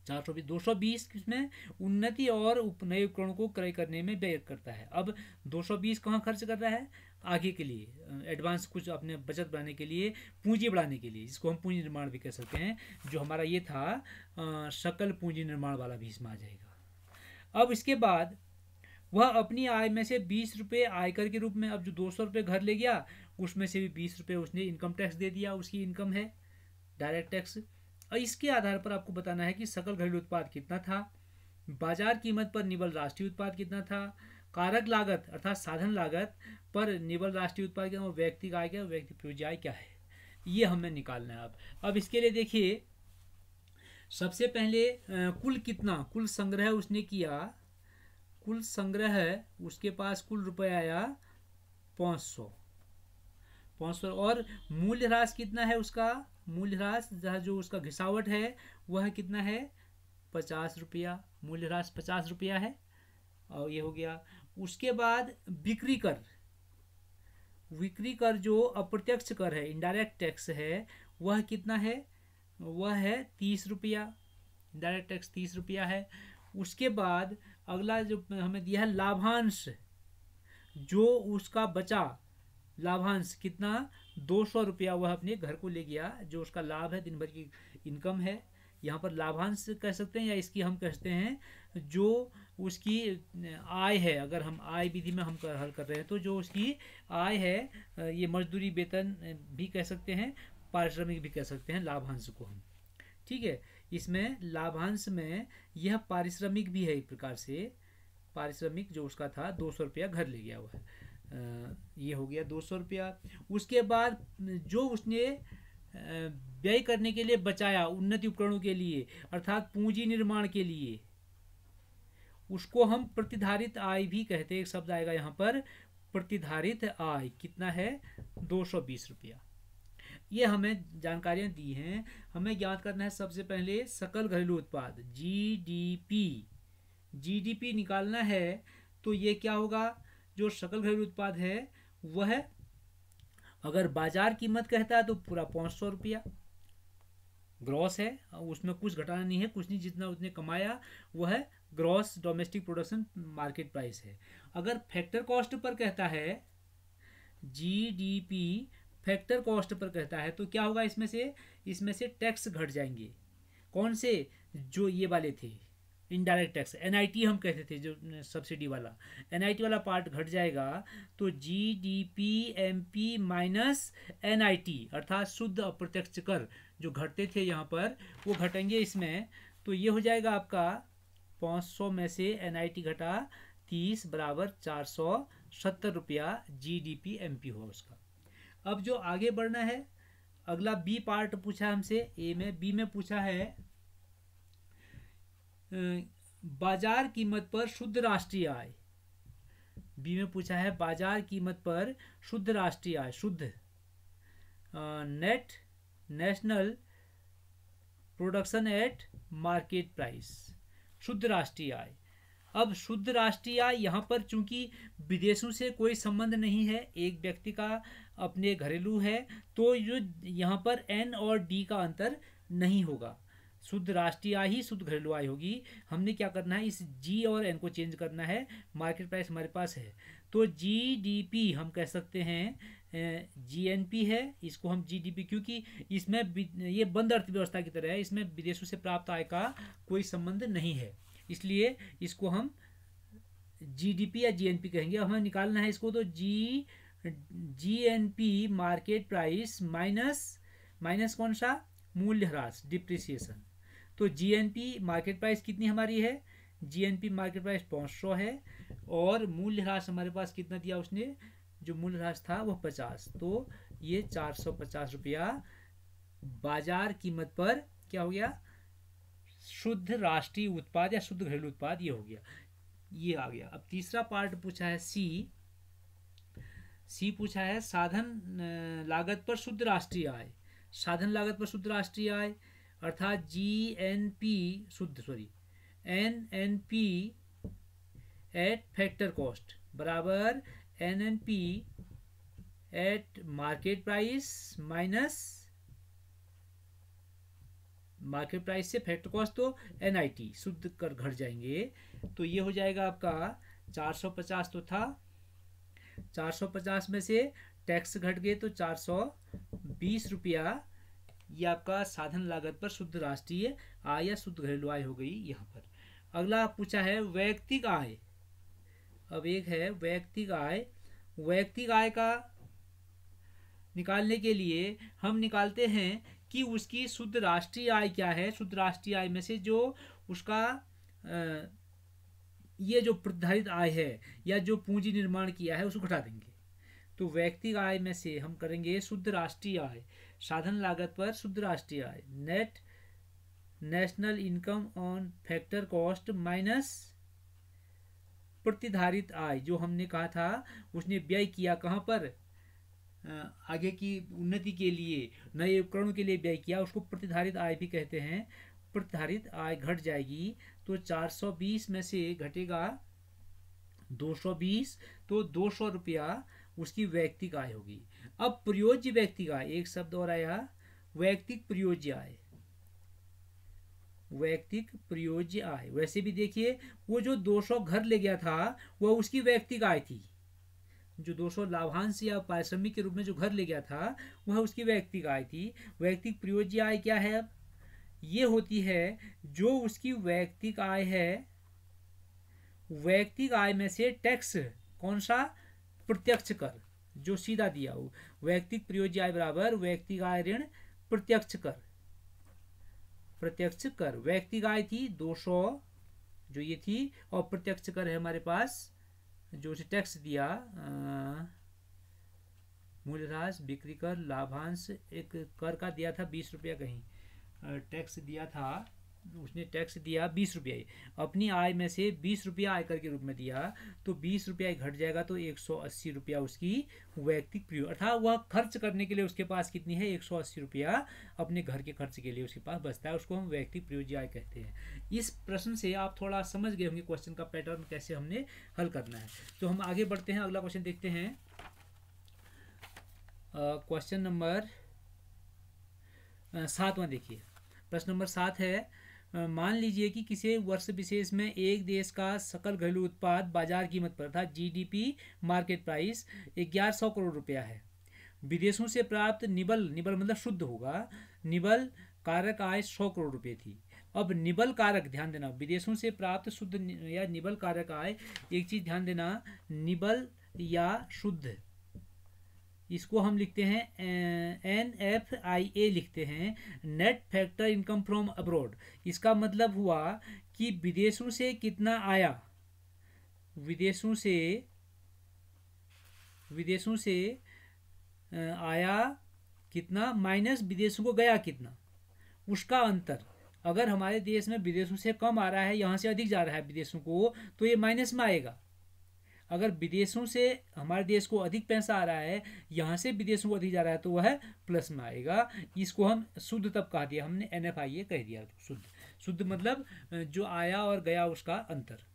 चार सौ दो सौ बीस किसमें उन्नति और नए उपकरणों को क्रय करने में व्यय करता है अब दो सौ बीस कहाँ खर्च कर रहा है आगे के लिए एडवांस कुछ अपने बचत बढ़ाने के लिए पूंजी बढ़ाने के लिए जिसको हम पूंजी निर्माण भी कह सकते हैं जो हमारा ये था सकल पूंजी निर्माण वाला भी इसमें आ जाएगा अब इसके बाद वह अपनी आय में से बीस रुपये आयकर के रूप में अब जो दो सौ रुपये घर ले गया उसमें से भी बीस रुपये उसने इनकम टैक्स दे दिया उसकी इनकम है डायरेक्ट टैक्स और इसके आधार पर आपको बताना है कि सकल घरेलू उत्पाद कितना था बाजार कीमत पर निबल राष्ट्रीय उत्पाद कितना था कारक लागत अर्थात साधन लागत पर निबल राष्ट्रीय उत्पाद क्या व्यक्ति आय क्या व्यक्ति पूर्जी क्या है ये हमें निकालना है अब अब इसके लिए देखिए सबसे पहले कुल कितना कुल संग्रह उसने किया कुल संग्रह उसके पास कुल रुपया आया पाँच सौ और मूल्य ह्रास कितना है उसका मूल्यह्रास जो उसका घिसावट है वह कितना है पचास रुपया मूल्यह्रास पचास रुपया है और ये हो गया उसके बाद बिक्री कर बिक्री कर जो अप्रत्यक्ष कर है इनडायरेक्ट टैक्स है वह कितना है वह है तीस रुपया डायरेक्ट टैक्स तीस रुपया है उसके बाद अगला जो हमें दिया है लाभांश जो उसका बचा लाभांश कितना दो सौ रुपया वह अपने घर को ले गया जो उसका लाभ है दिन भर की इनकम है यहाँ पर लाभांश कह सकते हैं या इसकी हम कहते हैं जो उसकी आय है अगर हम आय विधि में हम कर, हल कर रहे हैं तो जो उसकी आय है ये मजदूरी वेतन भी कह सकते हैं पारिश्रमिक भी कह सकते हैं लाभांश को हम ठीक है इसमें लाभांश में यह पारिश्रमिक भी है एक प्रकार से पारिश्रमिक जो उसका था दो सौ रुपया घर ले गया हुआ है ये हो गया दो सौ रुपया उसके बाद जो उसने व्यय करने के लिए बचाया उन्नति उपकरणों के लिए अर्थात पूंजी निर्माण के लिए उसको हम प्रतिधारित आय भी कहते हैं एक शब्द आएगा यहाँ पर प्रतिधारित आय कितना है दो सौ बीस रुपया ये हमें जानकारियाँ दी हैं हमें ज्ञात करना है सबसे पहले सकल घरेलू उत्पाद जीडीपी जीडीपी निकालना है तो ये क्या होगा जो सकल घरेलू उत्पाद है वह अगर बाजार कीमत कहता है तो पूरा पाँच सौ रुपया ग्रॉस है उसमें कुछ घटाना नहीं है कुछ नहीं जितना उसने कमाया वह gross domestic production market price है अगर फैक्टर कॉस्ट पर कहता है जीडीपी फैक्टर कॉस्ट पर कहता है तो क्या होगा इसमें से इसमें से टैक्स घट जाएंगे कौन से जो ये वाले थे इनडायरेक्ट टैक्स एनआईटी हम कहते थे जो सब्सिडी वाला एनआईटी वाला पार्ट घट जाएगा तो G D P M P minus NIT अर्थात शुद्ध अप्रत्यक्ष कर जो घटते थे यहाँ पर वो घटेंगे इसमें तो ये हो जाएगा आपका पाँच सौ में से एन घटा तीस बराबर चार सौ सत्तर रुपया G D P M P हुआ उसका अब जो आगे बढ़ना है अगला बी पार्ट पूछा हमसे ए में बी में पूछा है बाजार कीमत पर शुद्ध राष्ट्रीय आय बी में पूछा है बाजार कीमत पर शुद्ध राष्ट्रीय आय शुद्ध net national production at market price शुद्ध राष्ट्रीय आय अब शुद्ध राष्ट्रीय आय यहाँ पर चूंकि विदेशों से कोई संबंध नहीं है एक व्यक्ति का अपने घरेलू है तो जो यहाँ पर एन और डी का अंतर नहीं होगा शुद्ध राष्ट्रीय आय ही शुद्ध घरेलू आय होगी हमने क्या करना है इस जी और एन को चेंज करना है मार्केट प्राइस हमारे पास है तो जी डी पी हम कह सकते हैं जी एन पी है इसको हम जी डी पी क्योंकि इसमें ये बंद अर्थव्यवस्था की तरह है इसमें विदेशों से प्राप्त आय का कोई संबंध नहीं है इसलिए इसको हम जी डी पी या जी एन पी कहेंगे हमें निकालना है इसको तो G G N P market price minus minus कौन सा मूल्यह्रास डिप्रिसिएशन तो जीएनपी मार्केट प्राइस कितनी हमारी है जीएनपी मार्केट प्राइस पाँच सौ है और मूल्यह्रास हमारे पास कितना दिया उसने जो मूल्यह्रास था वह पचास तो ये चार सौ पचास रुपया बाजार कीमत पर क्या हो गया शुद्ध राष्ट्रीय उत्पाद या शुद्ध घरेलू उत्पाद ये हो गया ये आ गया अब तीसरा पार्ट पूछा है सी सी पूछा है साधन लागत पर शुद्ध राष्ट्रीय आय साधन लागत पर शुद्ध राष्ट्रीय आय अर्थात जी एन पी शुद्ध sorry N N P at factor cost बराबर N N P at market price minus market price से फैक्टर कॉस्ट तो एन आई टी शुद्ध कर घट जाएंगे तो ये हो जाएगा आपका चार सौ पचास तो था चार सौ पचास में से टैक्स घट गए तो चार सौ बीस रुपया ये आपका साधन लागत पर शुद्ध राष्ट्रीय आय या शुद्ध घरेलू आय हो गई यहाँ पर अगला पूछा है वैयक्तिक आय अब एक है वैयक्तिक आय वैयक्तिक आय का निकालने के लिए हम निकालते हैं कि उसकी शुद्ध राष्ट्रीय आय क्या है शुद्ध राष्ट्रीय आय में से जो उसका आ, ये जो प्रधारित आय है या जो पूंजी निर्माण किया है उसको घटा देंगे तो व्यक्तिक आय में से हम करेंगे शुद्ध राष्ट्रीय आय साधन लागत पर शुद्ध राष्ट्रीय आय net national income on factor cost minus प्रतिधारित आय जो हमने कहा था उसने व्यय किया कहाँ पर आगे की उन्नति के लिए नए उपकरणों के लिए व्यय किया उसको प्रतिधारित आय भी कहते हैं प्रतिधारित आय घट जाएगी तो 420 में से घटेगा 220 तो दो सौ रुपया उसकी वैयक्तिक आय होगी अब प्रयोज्य व्यक्ति आय एक शब्द और आया वैयक्तिक प्रयोज्य आय वैयक्तिक प्रयोज्य आय वैसे भी देखिए वो जो 200 घर ले गया था वह उसकी वैयक्तिक आय थी जो 200 लाभांश या पारिश्रमिक के रूप में जो घर ले गया था वह उसकी वैयक्तिक आय थी वैयक्तिक प्रयोज्य आय क्या है अब ये होती है जो उसकी वैयक्तिक आय है वैयक्तिक आय में से टैक्स कौन सा प्रत्यक्ष कर जो सीधा दिया हो वैयक्तिक प्रयोज्य आय बराबर वैयक्तिक आय ऋण प्रत्यक्ष कर प्रत्यक्ष कर वैयक्तिक आय थी 200 जो ये थी और प्रत्यक्ष कर है हमारे पास जो उसे टैक्स दिया मूल्यह्रास बिक्री कर लाभांश एक कर का दिया था बीस रुपया कहीं टैक्स दिया था उसने टैक्स दिया बीस रुपये अपनी आय में से बीस रुपया आयकर के रूप में दिया तो बीस रुपया घट जाएगा तो एक सौ अस्सी रुपया उसकी वैयक्तिक प्रयोग अर्थात वह खर्च करने के लिए उसके पास कितनी है एक सौ अस्सी रुपया अपने घर के खर्च के लिए उसके पास बचता है उसको हम वैयक्तिक प्रयोज्य आय कहते हैं इस प्रश्न से आप थोड़ा समझ गए होंगे क्वेश्चन का पैटर्न कैसे हमने हल करना है तो हम आगे बढ़ते हैं अगला क्वेश्चन देखते हैं क्वेश्चन नंबर सातवां देखिए प्रश्न नंबर सात है मान लीजिए कि किसी वर्ष विशेष में एक देश का सकल घरेलू उत्पाद बाजार कीमत पर था जीडीपी मार्केट प्राइस ग्यारह सौ करोड़ रुपया है विदेशों से प्राप्त निबल निबल मतलब शुद्ध होगा निबल कारक आय सौ करोड़ रुपये थी अब निबल कारक ध्यान देना विदेशों से प्राप्त शुद्ध या निबल कारक आय एक चीज़ ध्यान देना निबल या शुद्ध इसको हम लिखते हैं एन एफ आई ए लिखते हैं net factor income from abroad इसका मतलब हुआ कि विदेशों से कितना आया विदेशों से विदेशों से आया कितना माइनस विदेशों को गया कितना उसका अंतर अगर हमारे देश में विदेशों से कम आ रहा है यहाँ से अधिक जा रहा है विदेशों को तो ये माइनस में आएगा अगर विदेशों से हमारे देश को अधिक पैसा आ रहा है यहाँ से विदेशों को अधिक जा रहा है तो वह प्लस में आएगा इसको हम शुद्ध तब कहा दिया हमने एन कह दिया शुद्ध शुद्ध मतलब जो आया और गया उसका अंतर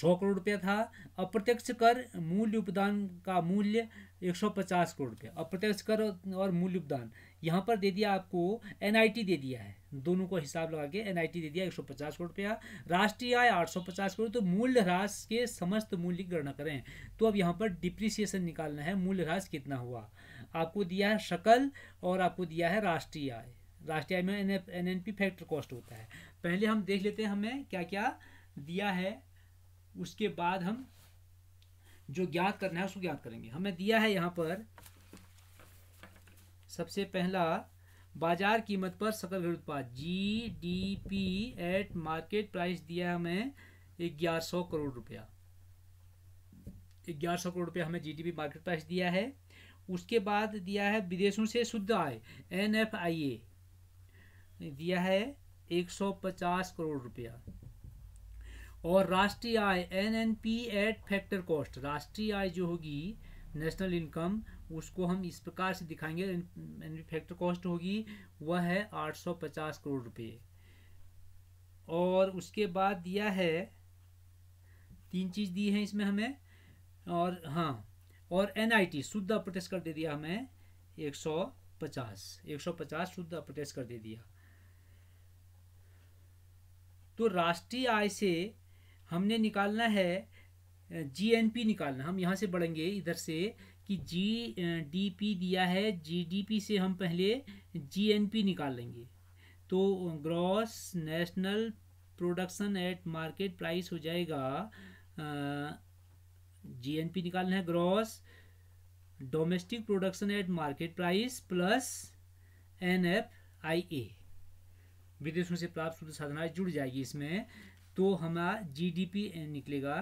सौ करोड़ रुपया था अप्रत्यक्ष कर मूल्य उपदान का मूल्य 150 करोड़ रुपया अप्रत्यक्ष कर और मूल्य उपदान यहाँ पर दे दिया आपको एनआईटी दे दिया है दोनों को हिसाब लगा के एनआईटी दे दिया 150 करोड़ रुपया राष्ट्रीय आय 850 करोड़ तो मूल्य ह्रास के समस्त मूल्य की गणना करें तो अब यहाँ पर डिप्रिसिएशन निकालना है मूल्य ह्रास कितना हुआ आपको दिया है शकल और आपको दिया है राष्ट्रीय आय राष्ट्रीय आय में N N P factor cost होता है पहले हम देख लेते हैं हमें क्या क्या दिया है उसके बाद हम जो ज्ञात करना है उसको ज्ञात करेंगे हमें दिया है यहाँ पर सबसे पहला बाजार कीमत पर सकल घरेलू उत्पाद G D P at market price दिया है हमें ग्यारह सौ करोड़ रुपया ग्यारह सौ करोड़ रुपया हमें पी मार्केट प्राइस दिया है उसके बाद दिया है विदेशों से शुद्ध आय एन एफ आई ए दिया है एक सौ पचास करोड़ रुपया और राष्ट्रीय आय N N P at factor cost राष्ट्रीय आय जो होगी नेशनल इनकम उसको हम इस प्रकार से दिखाएंगे एन फैक्टर कॉस्ट होगी वह है 850 करोड़ रुपए और उसके बाद दिया है तीन चीज़ दी है इसमें हमें और हाँ और एनआईटी शुद्ध अप्रत्यक्ष कर दे दिया हमें 150 150 शुद्ध अप्रत्यक्ष कर दे दिया तो राष्ट्रीय आय से हमने निकालना है जी एन पी निकालना हम यहाँ से बढ़ेंगे इधर से कि जी डी पी दिया है जी डी पी से हम पहले जी एन पी निकाल लेंगे तो gross national production at market price हो जाएगा जी एन पी निकालना है gross domestic production at market price plus N F I A विदेशों से प्राप्त शुद्ध साधना जुड़ जाएगी इसमें तो हमारा जीडीपी निकलेगा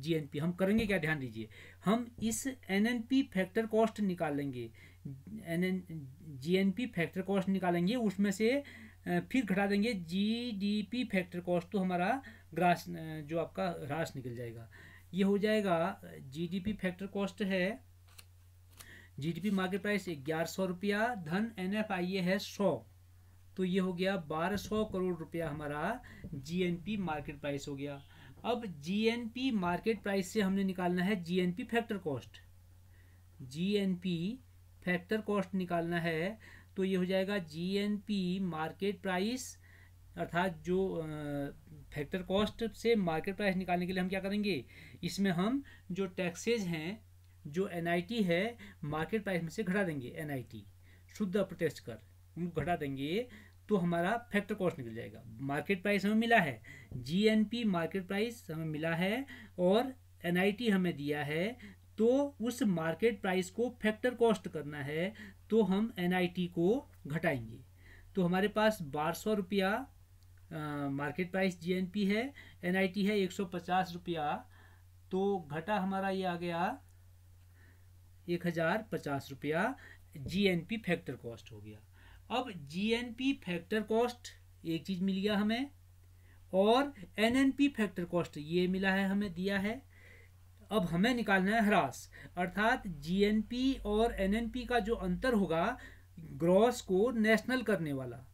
जीएनपी हम करेंगे क्या ध्यान दीजिए हम इस एनएनपी फैक्टर कॉस्ट निकालेंगे N N GNP factor cost निकालेंगे उसमें से फिर घटा देंगे जीडीपी फैक्टर कॉस्ट तो हमारा ग्रास जो आपका ह्रास निकल जाएगा ये हो जाएगा जीडीपी फैक्टर कॉस्ट है जीडीपी मार्केट प्राइस ग्यारह सौ रुपया धन एनएफआईए है सौ तो ये हो गया 1200 करोड़ रुपया हमारा जीएनपी मार्केट प्राइस हो गया अब जीएनपी मार्केट प्राइस से हमने निकालना है GNP factor cost GNP factor cost निकालना है तो ये हो जाएगा जीएनपी मार्केट प्राइस अर्थात जो फैक्टर कॉस्ट से मार्केट प्राइस निकालने के लिए हम क्या करेंगे इसमें हम जो टैक्सेज हैं जो एनआईटी है मार्केट प्राइस में से घटा देंगे एनआईटी शुद्ध अप्रत्यक्ष कर घटा देंगे तो हमारा फैक्टर कॉस्ट निकल जाएगा मार्केट प्राइस हमें मिला है जीएनपी मार्केट प्राइस हमें मिला है और एनआईटी हमें दिया है तो उस मार्केट प्राइस को फैक्टर कॉस्ट करना है तो हम एनआईटी को घटाएंगे तो हमारे पास बारह सौ रुपया मार्केट प्राइस जीएनपी है एनआईटी है एक सौ पचास रुपया तो घटा हमारा ये आ गया एक हज़ार पचास रुपया G N P factor cost हो गया अब जीएनपी फैक्टर कॉस्ट एक चीज़ मिल गया हमें और एनएनपी फैक्टर कॉस्ट ये मिला है हमें दिया है अब हमें निकालना है ह्रास अर्थात जीएनपी और एनएनपी का जो अंतर होगा ग्रॉस को नेशनल करने वाला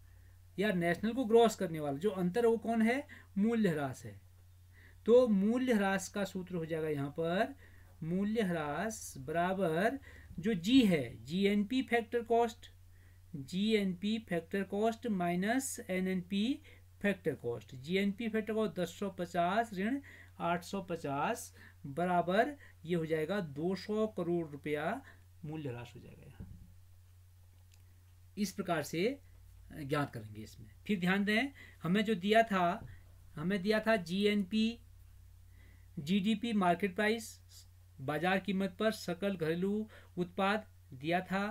या नेशनल को ग्रॉस करने वाला जो अंतर वो कौन है मूल्य ह्रास है तो मूल्य ह्रास का सूत्र हो जाएगा यहाँ पर मूल्य ह्रास बराबर जो जी है GNP factor cost G N P factor cost minus N N P factor cost G N P factor cost दस सौ पचास ऋण आठ सौ पचास बराबर ये हो जाएगा दो सौ करोड़ रुपया मूल्य ह्रास हो जाएगा इस प्रकार से ज्ञात करेंगे इसमें फिर ध्यान दें हमें जो दिया था हमें दिया था G N P G D P market price बाजार कीमत पर सकल घरेलू उत्पाद दिया था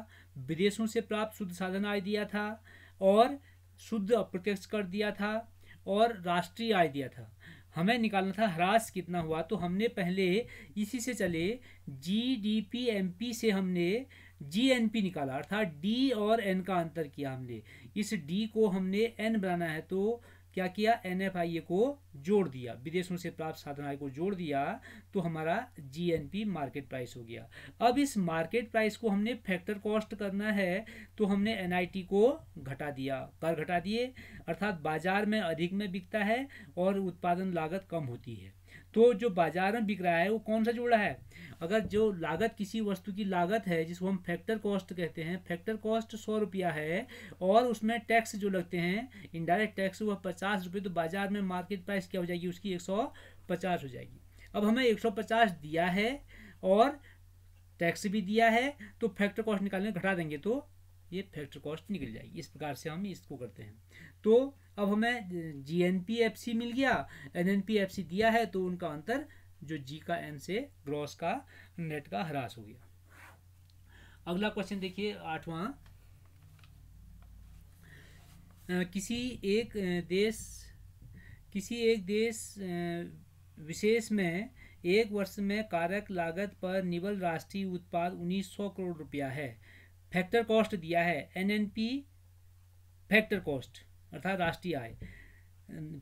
विदेशों से प्राप्त शुद्ध साधन आय दिया था और शुद्ध अप्रत्यक्ष कर दिया था और राष्ट्रीय आय दिया था हमें निकालना था ह्रास कितना हुआ तो हमने पहले इसी से चले G D P M P से हमने जी एन पी निकाला अर्थात डी और एन का अंतर किया हमने इस डी को हमने एन बनाना है तो क्या किया एन एफ आई ए को जोड़ दिया विदेशों से प्राप्त साधन आय को जोड़ दिया तो हमारा G N P market price हो गया अब इस मार्केट प्राइस को हमने फैक्टर कॉस्ट करना है तो हमने एन आई टी को घटा दिया कर घटा दिए अर्थात बाजार में अधिक में बिकता है और उत्पादन लागत कम होती है तो जो बाजार में बिक रहा है वो कौन सा जुड़ा है अगर जो लागत किसी वस्तु की लागत है जिसको हम फैक्टर कॉस्ट कहते हैं फैक्टर कॉस्ट सौ रुपया है और उसमें टैक्स जो लगते हैं इनडायरेक्ट टैक्स वह पचास रुपये तो बाजार में मार्केट प्राइस क्या हो जाएगी उसकी एक सौ पचास हो जाएगी अब हमें एक सौ पचास दिया है और टैक्स भी दिया है तो फैक्टर कॉस्ट निकालने घटा देंगे तो ये फैक्टर कॉस्ट निकल जाएगी इस प्रकार से हम इसको करते हैं तो अब हमें G N P F C मिल गया N N P F C दिया है तो उनका अंतर जो जी का एन से ग्रॉस का नेट का ह्रास हो गया अगला क्वेश्चन देखिए आठवां किसी एक देश किसी एक देश विशेष में एक वर्ष में कारक लागत पर निवल राष्ट्रीय उत्पाद 1900 करोड़ रुपया है फैक्टर कॉस्ट दिया है N N P factor cost अर्थात राष्ट्रीय आय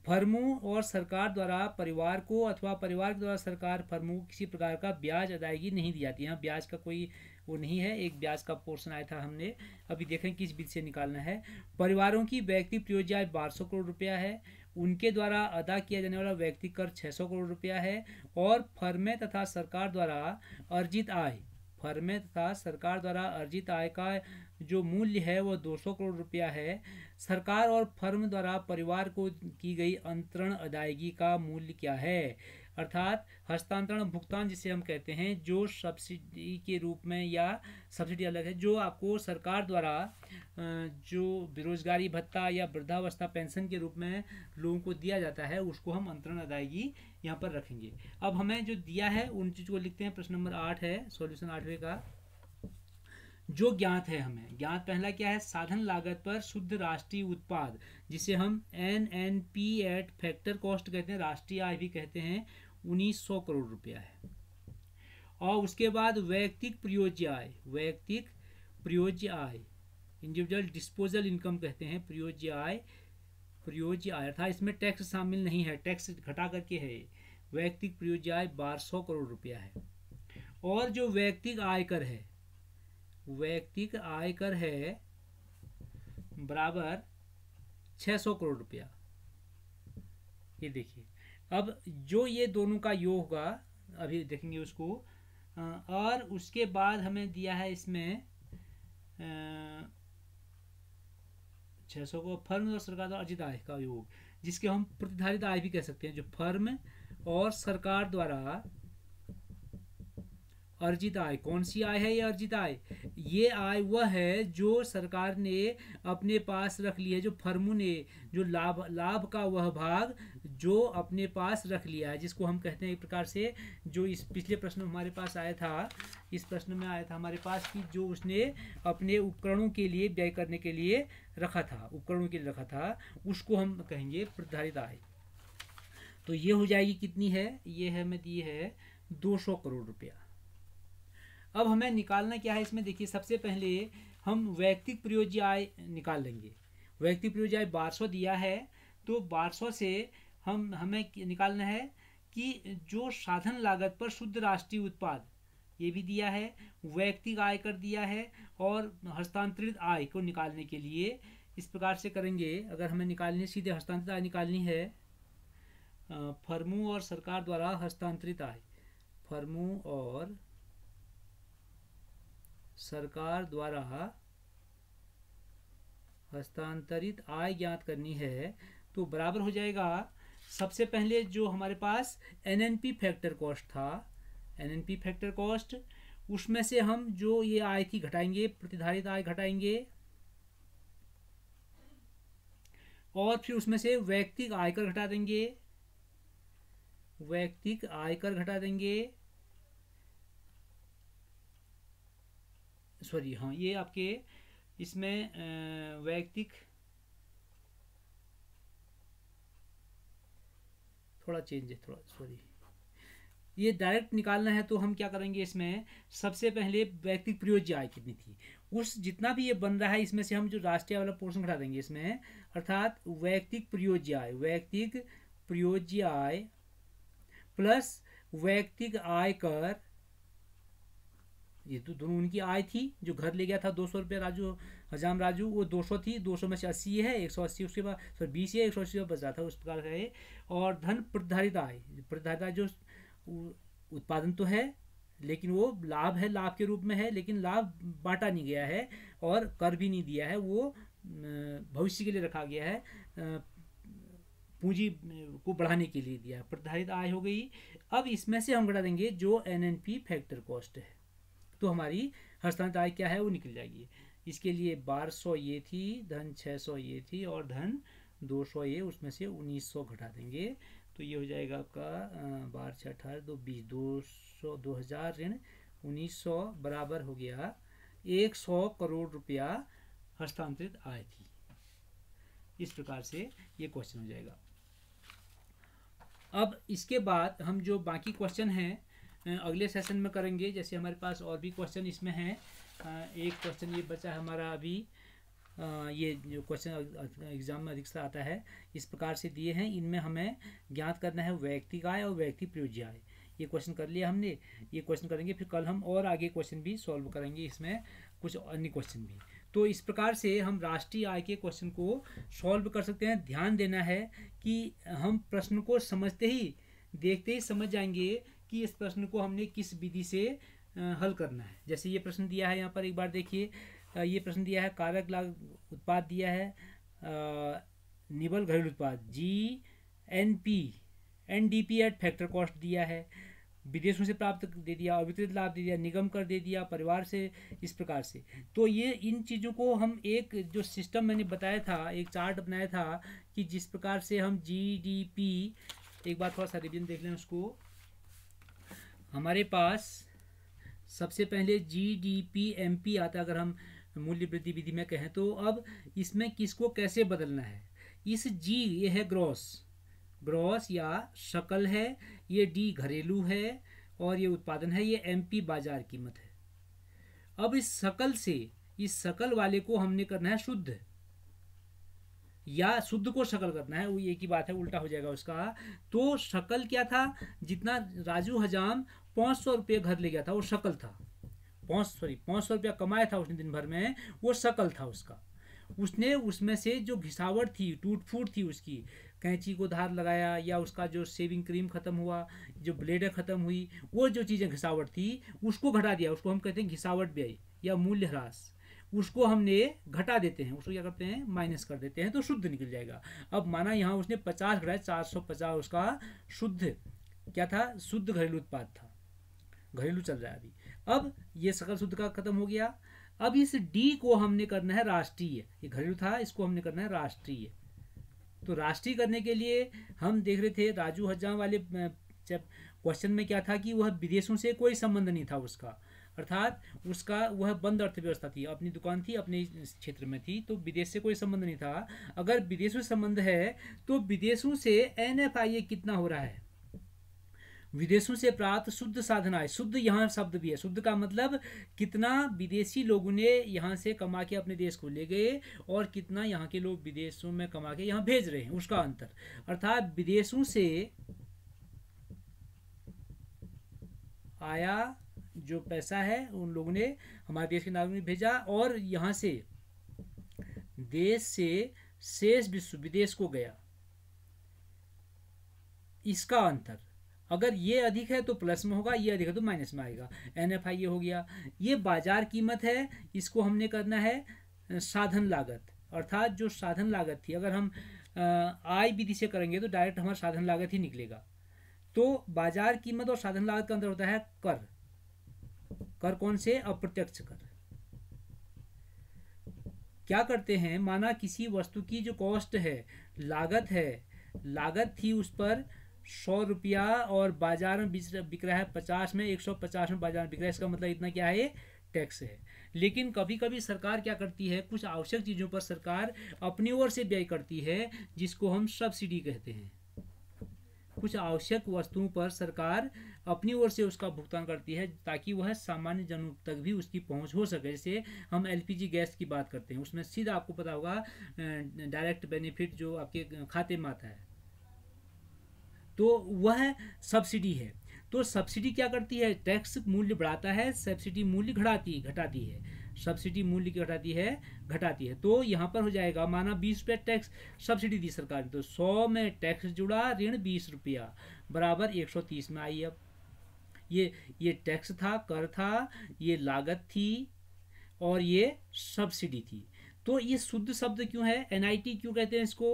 फर्मों और सरकार द्वारा परिवार को अथवा परिवार के द्वारा सरकार फर्मों को किसी प्रकार का ब्याज अदायगी नहीं दी जाती यहाँ ब्याज का कोई वो नहीं है एक ब्याज का पोर्शन आया था हमने अभी देखें किस बिल से निकालना है परिवारों की व्यक्ति प्रयोज्य आय बारह करोड़ रुपया है उनके द्वारा अदा किया जाने वाला व्यक्ति कर छः करोड़ रुपया है और फर्में तथा सरकार द्वारा अर्जित आय भर में तथा सरकार द्वारा अर्जित आय का जो मूल्य है वह 200 करोड़ रुपया है सरकार और फर्म द्वारा परिवार को की गई अंतरण अदायगी का मूल्य क्या है अर्थात हस्तांतरण भुगतान जिसे हम कहते हैं जो सब्सिडी के रूप में या सब्सिडी अलग है जो आपको सरकार द्वारा जो बेरोजगारी भत्ता या वृद्धावस्था पेंशन के रूप में लोगों को दिया जाता है उसको हम अंतरण अदायगी यहाँ पर रखेंगे अब हमें जो दिया है उन चीज़ को लिखते हैं प्रश्न नंबर आठ है सॉल्यूशन आठवें का जो ज्ञात है हमें ज्ञात पहला क्या है साधन लागत पर शुद्ध राष्ट्रीय उत्पाद जिसे हम N N P at factor cost कहते हैं राष्ट्रीय आय भी कहते हैं उन्नीस सौ करोड़ रुपया है और उसके बाद वैयक्तिक प्रयोज्य आय वैयक्तिक प्रयोज्य आय इंडिविजुअल डिस्पोजल इनकम कहते हैं प्रयोज्य आय प्रयोज्य आय था इसमें टैक्स शामिल नहीं है टैक्स घटा करके है वैयक्तिक प्रयोज्य आय बारह सौ करोड़ रुपया है और जो वैयक्तिक आयकर है वैयक्तिक आयकर है बराबर छः सौ करोड़ रुपया ये देखिए अब जो ये दोनों का योग होगा अभी देखेंगे उसको और उसके बाद हमें दिया है इसमें छः सौ को फर्म और सरकार द्वारा अर्जित आय का योग जिसके हम प्रतिधारित आय भी कह सकते हैं जो फर्म और सरकार द्वारा अर्जित आय कौन सी आय है ये अर्जित आय ये आय वह है जो सरकार ने अपने पास रख ली है जो फर्मूने ने जो लाभ लाभ का वह भाग जो अपने पास रख लिया है जिसको हम कहते हैं एक प्रकार से जो इस पिछले प्रश्न में हमारे पास आया था इस प्रश्न में आया था हमारे पास कि जो उसने अपने उपकरणों के लिए व्यय करने के लिए रखा था उपकरणों के लिए रखा था उसको हम कहेंगे प्रधारित आय तो ये हो जाएगी कितनी है ये है मैं ये है दो सौ करोड़ रुपया अब हमें निकालना क्या है इसमें देखिए सबसे पहले हम वैयक्तिक प्रयोज्य आय निकाल लेंगे वैयक्तिक प्रयोज्य आय बारह दिया है तो बारह से हम हमें निकालना है कि जो साधन लागत पर शुद्ध राष्ट्रीय उत्पाद ये भी दिया है वैयक्तिक आय कर दिया है और हस्तांतरित आय को निकालने के लिए इस प्रकार से करेंगे अगर हमें निकालनी सीधे हस्तांतरित आय निकालनी है फर्मों और सरकार द्वारा हस्तांतरित आय फर्मों और सरकार द्वारा हस्तांतरित आय ज्ञात करनी है तो बराबर हो जाएगा सबसे पहले जो हमारे पास एनएनपी फैक्टर कॉस्ट था एनएनपी फैक्टर कॉस्ट उसमें से हम जो ये आय थी घटाएंगे प्रतिधारित आय घटाएंगे और फिर उसमें से व्यक्तिक आयकर घटा देंगे व्यक्तिक आयकर घटा देंगे सॉरी हाँ ये आपके इसमें वैयक्तिक थोड़ा चेंज है थोड़ा सॉरी ये डायरेक्ट निकालना है तो हम क्या करेंगे इसमें सबसे पहले व्यक्तिक प्रयोज्य आय कितनी थी उस जितना भी ये बन रहा है इसमें से हम जो राष्ट्रीय वाला पोर्शन घटा देंगे इसमें अर्थात वैयक्तिक प्रयोज्य आय वैयक्तिक प्रयोज्य आय प्लस वैयक्तिक आय कर ये तो दोनों उनकी आय थी जो घर ले गया था दो सौ रुपये राजू हजाम राजू वो दो सौ थी दो सौ में से अस्सी है एक सौ अस्सी उसके बाद सॉरी बीस है एक सौ अस्सी बच रहा था उस प्रकार का है और धन आय प्रधारित आय जो उत्पादन तो है लेकिन वो लाभ है लाभ के रूप में है लेकिन लाभ बांटा नहीं गया है और कर भी नहीं दिया है वो भविष्य के लिए रखा गया है पूंजी को बढ़ाने के लिए दिया प्रतिधारित आय हो गई अब इसमें से हम घटा देंगे जो N N P factor cost है तो हमारी हस्तांतरित आय क्या है वो निकल जाएगी इसके लिए बार सौ ये थी धन छः सौ ये थी और धन दो सौ ये उसमें से उन्नीस सौ घटा देंगे तो ये हो जाएगा आपका बारह छः अठारह दो बीस दो सौ दो हज़ार ऋण उन्नीस सौ बराबर हो गया एक सौ करोड़ रुपया हस्तांतरित आय थी इस प्रकार से ये क्वेश्चन हो जाएगा अब इसके बाद हम जो बाकी क्वेश्चन हैं अगले सेशन में करेंगे जैसे हमारे पास और भी क्वेश्चन इसमें हैं एक क्वेश्चन ये बचा हमारा अभी ये जो क्वेश्चन एग्जाम में अधिक से आता है इस प्रकार से दिए हैं इनमें हमें ज्ञात करना है व्यक्ति आय और व्यक्ति प्रयोज्य आय ये क्वेश्चन कर लिया हमने ये क्वेश्चन करेंगे फिर कल हम और आगे क्वेश्चन भी सॉल्व करेंगे इसमें कुछ अन्य क्वेश्चन भी तो इस प्रकार से हम राष्ट्रीय आय के क्वेश्चन को सॉल्व कर सकते हैं ध्यान देना है कि हम प्रश्न को समझते ही देखते ही समझ जाएंगे कि इस प्रश्न को हमने किस विधि से हल करना है जैसे ये प्रश्न दिया है यहाँ पर एक बार देखिए ये प्रश्न दिया है कारक लाग उत्पाद दिया है निबल घरेलू उत्पाद G N P N D P at factor cost दिया है विदेशों से प्राप्त दे दिया अवितरित लाभ दे दिया निगम कर दे दिया परिवार से इस प्रकार से तो ये इन चीज़ों को हम एक जो सिस्टम मैंने बताया था एक चार्ट बनाया था कि जिस प्रकार से हम जी डी पी एक बार थोड़ा सा रिविजन देख लें उसको हमारे पास सबसे पहले G D P M P आता अगर हम मूल्य वृद्धि विधि में कहें तो अब इसमें किसको कैसे बदलना है इस जी ये है ग्रॉस ग्रॉस या शकल है ये डी घरेलू है और ये उत्पादन है ये एम पी बाजार कीमत है अब इस शकल से इस शकल वाले को हमने करना है शुद्ध या शुद्ध को शकल करना है वो एक ही बात है उल्टा हो जाएगा उसका तो शकल क्या था जितना राजू हजाम पाँच सौ रुपये घर ले गया था वो शकल था पाँच सॉरी पाँच सौ रुपया कमाया था उसने दिन भर में वो शकल था उसका उसने उसमें से जो घिसावट थी टूट फूट थी उसकी कैंची को धार लगाया या उसका जो शेविंग क्रीम ख़त्म हुआ जो ब्लेडर ख़त्म हुई वो जो चीज़ें घिसावट थी उसको घटा दिया उसको हम कहते हैं घिसावट व्यय या मूल्यह्रास उसको हमने घटा देते हैं उसको क्या करते हैं माइनस कर देते हैं तो शुद्ध निकल जाएगा अब माना यहाँ उसने पचास घटाया चार सौ पचास उसका शुद्ध क्या था शुद्ध घरेलू उत्पाद था घरेलू चल रहा है अभी अब ये सकल शुद्ध का खत्म हो गया अब इस डी को हमने करना है राष्ट्रीय ये घरेलू था इसको हमने करना है राष्ट्रीय तो राष्ट्रीय करने के लिए हम देख रहे थे राजू हजाम वाले क्वेश्चन में क्या था कि वह विदेशों से कोई संबंध नहीं था उसका अर्थात उसका वह बंद अर्थव्यवस्था थी अपनी दुकान थी अपने क्षेत्र में थी तो विदेश से कोई संबंध नहीं था अगर विदेशों से संबंध है तो विदेशों से एन कितना हो रहा है विदेशों से प्राप्त शुद्ध साधनाएं शुद्ध यहाँ शब्द भी है शुद्ध का मतलब कितना विदेशी लोगों ने यहाँ से कमा के अपने देश को ले गए और कितना यहाँ के लोग विदेशों में कमा के यहाँ भेज रहे हैं उसका अंतर अर्थात विदेशों से आया जो पैसा है उन लोगों ने हमारे देश के नागरिक भेजा और यहाँ से देश से शेष विश्व विदेश को गया इसका अंतर अगर ये अधिक है तो प्लस में होगा ये अधिक है तो माइनस में आएगा एन एफ आई ये हो गया ये बाजार कीमत है इसको हमने करना है साधन लागत अर्थात जो साधन लागत थी अगर हम आय विधि से करेंगे तो डायरेक्ट हमारा साधन लागत ही निकलेगा तो बाजार कीमत और साधन लागत का अंतर होता है कर कर कौन से अप्रत्यक्ष कर क्या करते हैं माना किसी वस्तु की जो कॉस्ट है लागत है लागत थी उस पर सौ रुपया और बाजार में बिक रहा है पचास में एक सौ पचास में बाजार में बिक रहा है इसका मतलब इतना क्या है टैक्स है लेकिन कभी कभी सरकार क्या करती है कुछ आवश्यक चीज़ों पर सरकार अपनी ओर से व्यय करती है जिसको हम सब्सिडी कहते हैं कुछ आवश्यक वस्तुओं पर सरकार अपनी ओर से उसका भुगतान करती है ताकि वह सामान्य जनों तक भी उसकी पहुंच हो सके जैसे हम एलपीजी गैस की बात करते हैं उसमें सीधा आपको पता होगा डायरेक्ट बेनिफिट जो आपके खाते में आता है तो वह सब्सिडी है तो सब्सिडी क्या करती है टैक्स मूल्य बढ़ाता है सब्सिडी मूल्य घटाती घटाती है सब्सिडी मूल्य की घटाती है घटाती है तो यहाँ पर हो जाएगा माना बीस रुपया टैक्स सब्सिडी दी सरकार ने तो सौ में टैक्स जुड़ा ऋण बीस रुपया बराबर एक सौ तीस में आई अब ये ये टैक्स था कर था ये लागत थी और ये सब्सिडी थी तो ये शुद्ध शब्द क्यों है एनआईटी क्यों कहते हैं इसको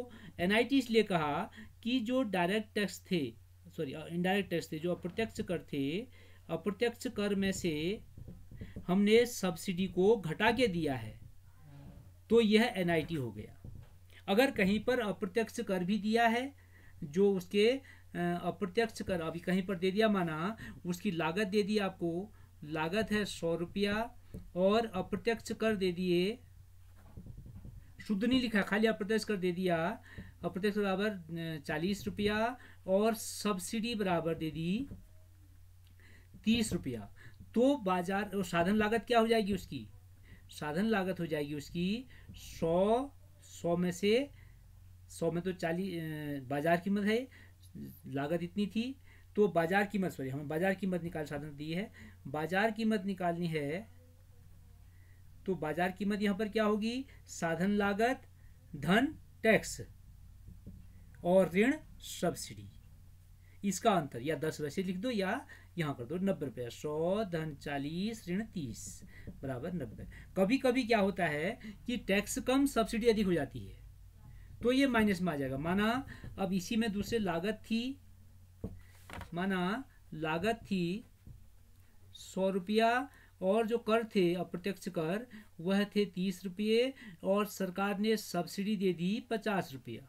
एनआईटी इसलिए कहा कि जो डायरेक्ट टैक्स थे सॉरी इनडायरेक्ट टैक्स थे जो अप्रत्यक्ष कर थे अप्रत्यक्ष कर में से हमने सब्सिडी को घटा के दिया है तो यह एनआईटी हो गया अगर कहीं पर अप्रत्यक्ष कर भी दिया है जो उसके uh, अप्रत्यक्ष कर अभी कहीं पर दे दिया माना उसकी लागत दे दी आपको लागत है सौ रुपया और अप्रत्यक्ष कर दे दिए शुद्ध नहीं लिखा खाली अप्रत्यक्ष कर दे दिया अप्रत्यक्ष बराबर चालीस रुपया और सब्सिडी बराबर दे दी तीस रुपया तो बाजार और साधन लागत क्या हो जाएगी उसकी साधन लागत हो जाएगी उसकी सौ सौ में से सौ में तो चालीस बाजार कीमत है लागत इतनी थी तो बाजार कीमत सॉरी हमें बाजार कीमत निकाल साधन दी है बाजार कीमत निकालनी है तो बाजार कीमत यहां पर क्या होगी साधन लागत धन टैक्स और ऋण सब्सिडी इसका अंतर या दस वैसे लिख दो या यहां कर दो नब्बे रुपये सौ धन चालीस ऋण तीस बराबर नब्बे कभी कभी क्या होता है कि टैक्स कम सब्सिडी अधिक हो जाती है तो ये माइनस में आ जाएगा माना अब इसी में दूसरे लागत थी माना लागत थी सौ रुपया और जो कर थे अप्रत्यक्ष कर वह थे तीस रुपये और सरकार ने सब्सिडी दे दी पचास रुपया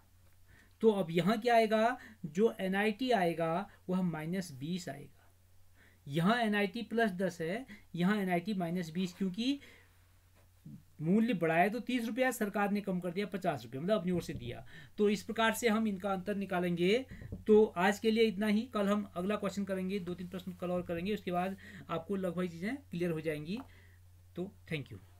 तो अब यहाँ क्या आएगा जो एन आएगा वह माइनस बीस आएगा यहाँ एन प्लस दस है यहाँ एन आई माइनस बीस क्योंकि मूल्य बढ़ाया तो तीस रुपया सरकार ने कम कर दिया पचास रुपया मतलब अपनी ओर से दिया तो इस प्रकार से हम इनका अंतर निकालेंगे तो आज के लिए इतना ही कल हम अगला क्वेश्चन करेंगे दो तीन प्रश्न कल और करेंगे उसके बाद आपको लगभग चीज़ें क्लियर हो जाएंगी तो थैंक यू